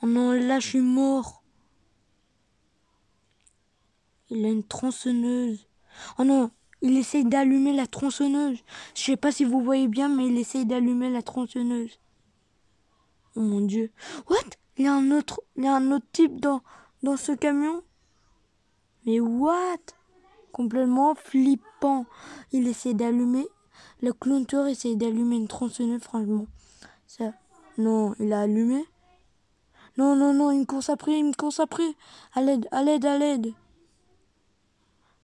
Oh non, là, je suis mort. Il a une tronçonneuse. Oh non, il essaye d'allumer la tronçonneuse. Je sais pas si vous voyez bien, mais il essaye d'allumer la tronçonneuse. Oh mon dieu. What? Il y a un autre, un autre type dans, dans ce camion? Mais what? Complètement flippant. Il essaie d'allumer. Le clown tour essaye d'allumer une tronçonneuse, franchement. Ça. Non, il a allumé. Non, non, non, une course après, il course après. À l'aide, à l'aide, à l'aide.